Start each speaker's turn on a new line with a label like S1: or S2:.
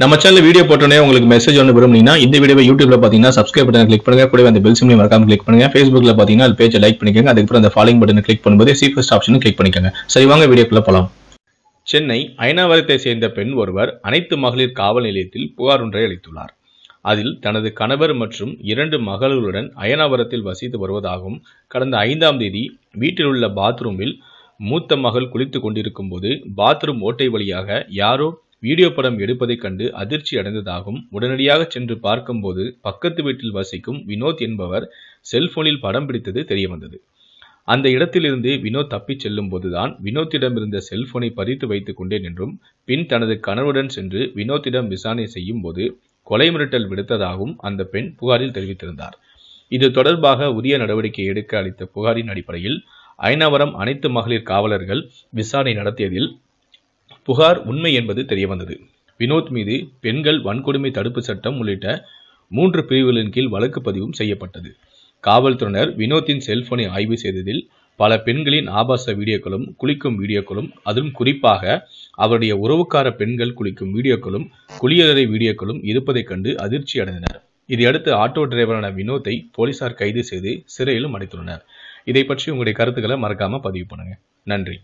S1: நம்ம channel video போட்டோன்னே உங்களுக்கு மெசேஜ் ஒன்று விரும்புனீங்கன்னா இந்த வீடியோ யூடியூப்ல பார்த்தீங்கன்னா சப்ஸ்கிரைப் பட்டன் கிளிக் பண்ணுங்க கூட அந்த பெல் சிம்லையும் மறக்காம கிளிக் பண்ணுங்க ஃபேஸ்புக்ல பார்த்தீங்கன்னா அது பேஜை லைக் பண்ணிக்கோங்க அதுக்கப்புறம் அந்த ஃபாலோயிங் பட்டன் கிளிக் பண்ணும்போது சீஃபஸ்ட் ஆப்ஷன் கிளிக் பண்ணிக்கோங்க சரி வாங்க வீடியோக்குள்ள போலாம் சென்னை அயனாவரத்தை சேர்ந்த பெண் ஒருவர் அனைத்து மகளிர் காவல் நிலையத்தில் புகார் ஒன்றை அளித்துள்ளார் அதில் தனது கணவர் மற்றும் இரண்டு மகள்களுடன் அயனாவரத்தில் வசித்து வருவதாகவும் கடந்த ஐந்தாம் தேதி வீட்டில் உள்ள பாத்ரூமில் மூத்த மகள் குளித்து கொண்டிருக்கும் போது பாத்ரூம் ஓட்டை வழியாக யாரோ வீடியோ படம் எடுப்பதைக் கண்டு அதிர்ச்சி அடைந்ததாகவும் உடனடியாக சென்று பார்க்கும்போது பக்கத்து வீட்டில் வசிக்கும் வினோத் என்பவர் செல்போனில் படம் பிடித்தது தெரியவந்தது அந்த இடத்திலிருந்து வினோத் தப்பிச் செல்லும்போதுதான் வினோத்திடம் இருந்த செல்போனை பறித்து வைத்துக் கொண்டேன் என்றும் பின் தனது கணவருடன் சென்று வினோத்திடம் விசாரணை செய்யும் போது கொலை மிரட்டல் விடுத்ததாகவும் அந்த பெண் புகாரில் தெரிவித்திருந்தார் இது தொடர்பாக உரிய நடவடிக்கை எடுக்க அளித்த புகாரின் அடிப்படையில் ஐநாவரம் அனைத்து மகளிர் காவலர்கள் விசாரணை நடத்தியதில் புகார் உண்மை என்பது தெரியவந்தது வினோத் மீது பெண்கள் வன்கொடுமை தடுப்பு சட்டம் உள்ளிட்ட மூன்று பிரிவுகளின் கீழ் வழக்கு பதிவும் செய்யப்பட்டது காவல்துறையினர் வினோத்தின் செல்போனை ஆய்வு செய்ததில் பல பெண்களின் ஆபாச வீடியோக்களும் குளிக்கும் வீடியோக்களும் அதுவும் குறிப்பாக அவருடைய உறவுக்கார பெண்கள் குளிக்கும் வீடியோக்களும் குளியலறை வீடியோக்களும் இருப்பதைக் கண்டு அதிர்ச்சி அடைந்தனர் இதையடுத்து ஆட்டோ டிரைவரான வினோத்தை போலீசார் கைது செய்து சிறையிலும் அடைத்துள்ளனர் இதை பற்றி உங்களுடைய கருத்துக்களை மறக்காம பதிவு பண்ணுங்க நன்றி